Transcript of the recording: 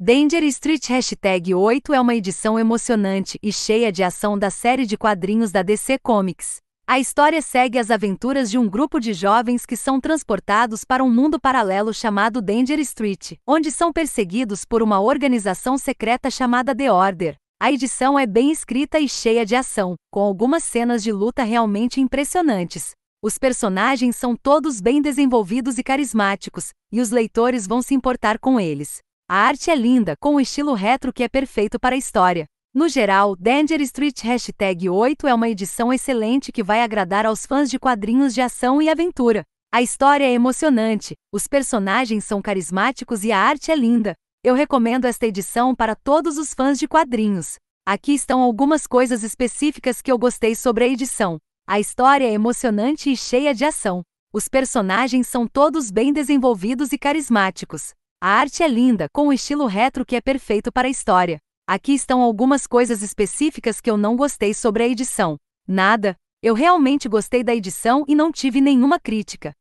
Danger Street Hashtag 8 é uma edição emocionante e cheia de ação da série de quadrinhos da DC Comics. A história segue as aventuras de um grupo de jovens que são transportados para um mundo paralelo chamado Danger Street, onde são perseguidos por uma organização secreta chamada The Order. A edição é bem escrita e cheia de ação, com algumas cenas de luta realmente impressionantes. Os personagens são todos bem desenvolvidos e carismáticos, e os leitores vão se importar com eles. A arte é linda, com o estilo retro que é perfeito para a história. No geral, Danger Street Hashtag 8 é uma edição excelente que vai agradar aos fãs de quadrinhos de ação e aventura. A história é emocionante, os personagens são carismáticos e a arte é linda. Eu recomendo esta edição para todos os fãs de quadrinhos. Aqui estão algumas coisas específicas que eu gostei sobre a edição. A história é emocionante e cheia de ação. Os personagens são todos bem desenvolvidos e carismáticos. A arte é linda, com o estilo retro que é perfeito para a história. Aqui estão algumas coisas específicas que eu não gostei sobre a edição. Nada. Eu realmente gostei da edição e não tive nenhuma crítica.